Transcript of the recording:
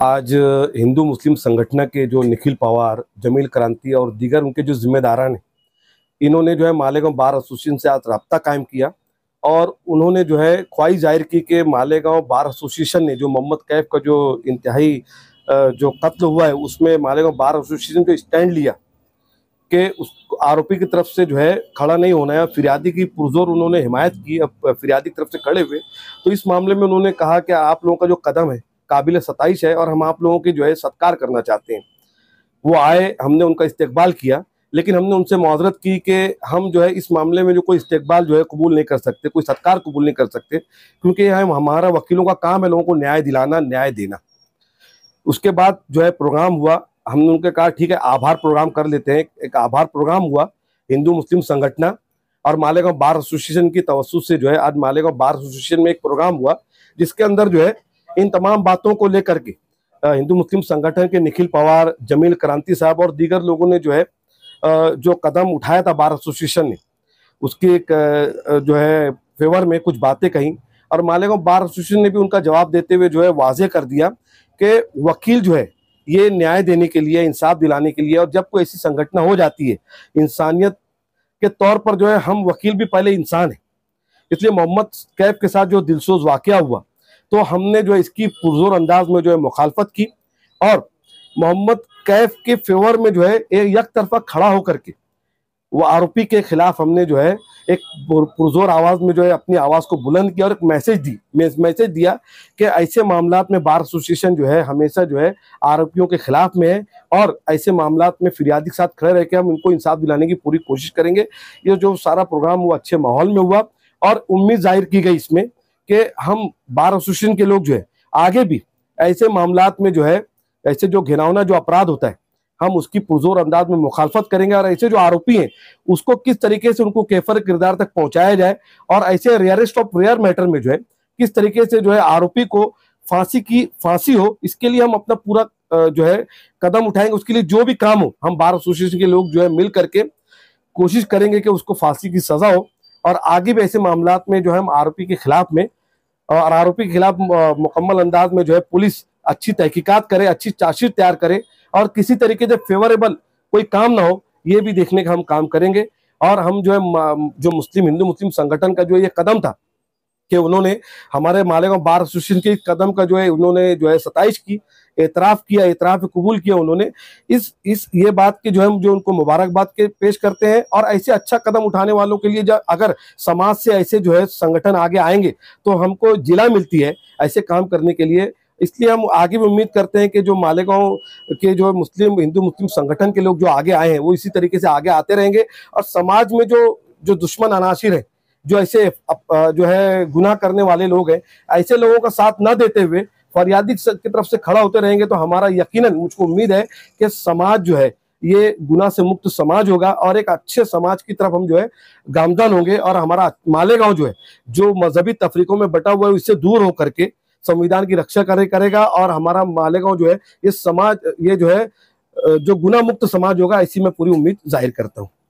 आज हिंदू मुस्लिम संगठन के जो निखिल पवार जमील क्रांति और दीगर उनके जो जिम्मेदारान हैं इन्होंने जो है मालेगांव बार एसोसिएशन से आज रबता कायम किया और उन्होंने जो है ख्वाहिश जाहिर की कि मालेगांव बार एसोसिएशन ने जो मोहम्मद कैफ का जो इंतहाई जो कत्ल हुआ है उसमें मालेगांव बार एसोसिएशन जो स्टैंड लिया कि उस आरोपी की तरफ से जो है खड़ा नहीं होना है फिरियादी की पुरजोर उन्होंने हिमायत की अब फिरियादी की तरफ से खड़े हुए तो इस मामले में उन्होंने कहा कि आप लोगों का जो कदम है काबिल सताइश है और हम आप लोगों की जो है सत्कार करना चाहते हैं वो आए हमने उनका इस्तेबाल किया लेकिन हमने उनसे माजरत की कि हम जो है इस मामले में जो कोई इस्तेबाल जो है कबूल नहीं कर सकते कोई सत्कार कबूल नहीं कर सकते क्योंकि यह हमारा वकीलों का काम है लोगों को न्याय दिलाना न्याय देना उसके बाद जो है प्रोग्राम हुआ हमने उनके कहा ठीक है आभार प्रोग्राम कर लेते हैं एक आभार प्रोग्राम हुआ हिंदू मुस्लिम संगठना और मालेगांव बार एसोसिएशन की तवसु से जो है आज मालेगांव बार एसोसिएशन में एक प्रोग्राम हुआ जिसके अंदर जो है इन तमाम बातों को लेकर के हिंदू मुस्लिम संगठन के निखिल पवार जमील क्रांति साहब और दीगर लोगों ने जो है जो कदम उठाया था बार एसोसिएशन ने उसके एक जो है फेवर में कुछ बातें कहीं और मालेगांव बार एसोसिएशन ने भी उनका जवाब देते हुए जो है वाजे कर दिया कि वकील जो है ये न्याय देने के लिए इंसाफ दिलाने के लिए और जब कोई ऐसी संगठना हो जाती है इंसानियत के तौर पर जो है हम वकील भी पहले इंसान हैं इसलिए मोहम्मद कैफ के साथ जो दिलसोज वाक़ हुआ तो हमने जो है इसकी पुरजोर अंदाज में जो है मुखालफत की और मोहम्मद कैफ के फेवर में जो है एक यक तरफा खड़ा होकर के वो आरोपी के खिलाफ हमने जो है एक पुरजोर आवाज में जो है अपनी आवाज को बुलंद किया और एक मैसेज दी मैसेज दिया कि ऐसे मामला में बार एसोसिएशन जो है हमेशा जो है आरोपियों के खिलाफ में है और ऐसे मामला में फिरियादी के साथ खड़े रह के हम उनको इंसाफ दिलाने की पूरी कोशिश करेंगे ये जो सारा प्रोग्राम वो अच्छे माहौल में हुआ और उम्मीद जाहिर की गई इसमें कि हम बार एसोसिएशन के लोग जो है आगे भी ऐसे मामला में जो है ऐसे जो घिनौना जो अपराध होता है हम उसकी पुरजोर अंदाज में मुखालफत करेंगे और ऐसे जो आरोपी हैं उसको किस तरीके से उनको केफर किरदार तक पहुंचाया जाए और ऐसे रेयरेस्ट ऑफ रेयर मैटर में जो है किस तरीके से जो है आरोपी को फांसी की फांसी हो इसके लिए हम अपना पूरा जो है कदम उठाएंगे उसके लिए जो भी काम हो हम बार एसोसिएशन के लोग जो है मिल करके कोशिश करेंगे कि उसको फांसी की सजा हो और आगे भी ऐसे मामला में जो है हम आरोपी के खिलाफ में और आरोपी के खिलाफ मुकम्मल अंदाज में जो है पुलिस अच्छी तहकीक़त करे अच्छी चार्जशीट तैयार करे और किसी तरीके से फेवरेबल कोई काम ना हो ये भी देखने का हम काम करेंगे और हम जो है जो मुस्लिम हिंदू मुस्लिम संगठन का जो ये कदम था कि उन्होंने हमारे मालेगांव बार एसोसिएशन के कदम का जो है उन्होंने जो है सताइश की एतराफ़ किया एतराफ़ कबूल किया उन्होंने इस इस ये बात के जो है जो उनको मुबारकबाद के पेश करते हैं और ऐसे अच्छा कदम उठाने वालों के लिए अगर समाज से ऐसे जो है संगठन आगे आएंगे तो हमको जिला मिलती है ऐसे काम करने के लिए इसलिए हम आगे भी उम्मीद करते हैं कि जो मालेगांव के जो मुस्लिम हिंदू मुस्लिम संगठन के लोग जो आगे आए हैं वो इसी तरीके से आगे आते रहेंगे और समाज में जो जो दुश्मन अनाशिर है जो ऐसे जो है गुनाह करने वाले लोग हैं ऐसे लोगों का साथ ना देते हुए फरियादी की तरफ से खड़ा होते रहेंगे तो हमारा यकीनन मुझको उम्मीद है कि समाज जो है ये गुना से मुक्त समाज होगा और एक अच्छे समाज की तरफ हम जो है गामदान होंगे और हमारा मालेगांव जो है जो मजहबी तफरीकों में बटा हुआ है उससे दूर होकर के संविधान की रक्षा करे करेगा और हमारा मालेगांव जो है ये समाज ये जो है जो गुना मुक्त समाज होगा इसी में पूरी उम्मीद जाहिर करता हूँ